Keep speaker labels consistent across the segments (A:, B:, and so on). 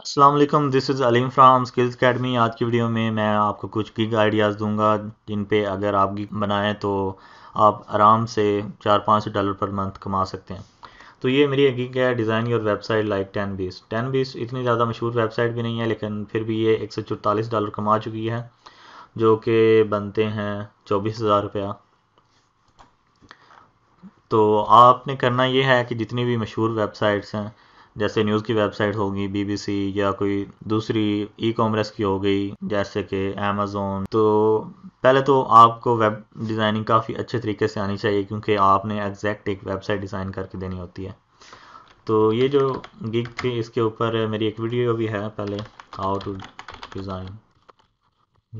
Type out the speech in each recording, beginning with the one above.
A: Aslam this is Aleem from skills academy आज की video में मैं आपको कुछ गिग आइडियाज़ दूंगा जिन पे अगर आप गिग बनाएं तो आप आराम से चार पाँच डॉलर पर मंथ कमा सकते हैं तो ये मेरी एक गिग है design your website like ten बीस टेन बीस इतनी ज़्यादा मशहूर वेबसाइट भी नहीं है लेकिन फिर भी ये एक सौ चौतालीस डॉलर कमा चुकी है जो कि बनते हैं चौबीस हज़ार रुपया तो आपने करना ये है कि जितनी भी मशहूर वेबसाइट्स हैं जैसे न्यूज़ की वेबसाइट होगी बीबीसी या कोई दूसरी ई कॉमर्स की हो गई जैसे कि अमेजोन तो पहले तो आपको वेब डिज़ाइनिंग काफ़ी अच्छे तरीके से आनी चाहिए क्योंकि आपने एग्जैक्ट एक वेबसाइट डिज़ाइन करके देनी होती है तो ये जो गिग थी इसके ऊपर मेरी एक वीडियो भी है पहले how to design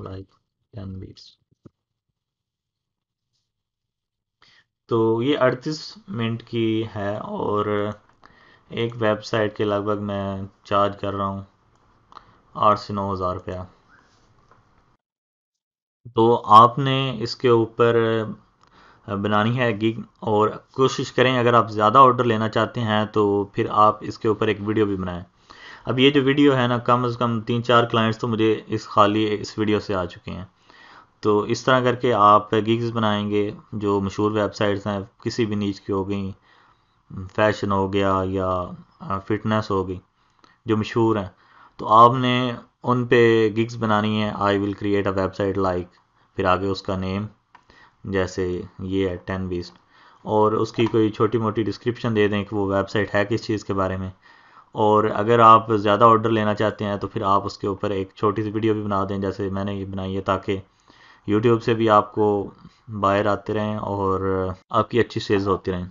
A: like ten beats तो ये अड़तीस मिनट की है और एक वेबसाइट के लगभग मैं चार्ज कर रहा हूँ आठ से नौ हज़ार रुपया तो आपने इसके ऊपर बनानी है गिग और कोशिश करें अगर आप ज़्यादा ऑर्डर लेना चाहते हैं तो फिर आप इसके ऊपर एक वीडियो भी बनाएं अब ये जो वीडियो है ना कम से कम तीन चार क्लाइंट्स तो मुझे इस खाली इस वीडियो से आ चुके हैं तो इस तरह करके आप गिग्स बनाएंगे जो मशहूर वेबसाइट्स हैं किसी भी नीच की हो गई फैशन हो गया या फिटनेस हो गई जो मशहूर हैं तो आपने उन पे गिग्स बनानी है I will create a website like फिर आगे उसका नेम जैसे ये है टेन बीस्ट और उसकी कोई छोटी मोटी डिस्क्रिप्शन दे दें कि वो वेबसाइट है किस चीज़ के बारे में और अगर आप ज़्यादा ऑर्डर लेना चाहते हैं तो फिर आप उसके ऊपर एक छोटी सी वीडियो भी बना दें जैसे मैंने ये बनाई है ताकि यूट्यूब से भी आपको बाहर आते रहें और आपकी अच्छी सेल्स होती रहें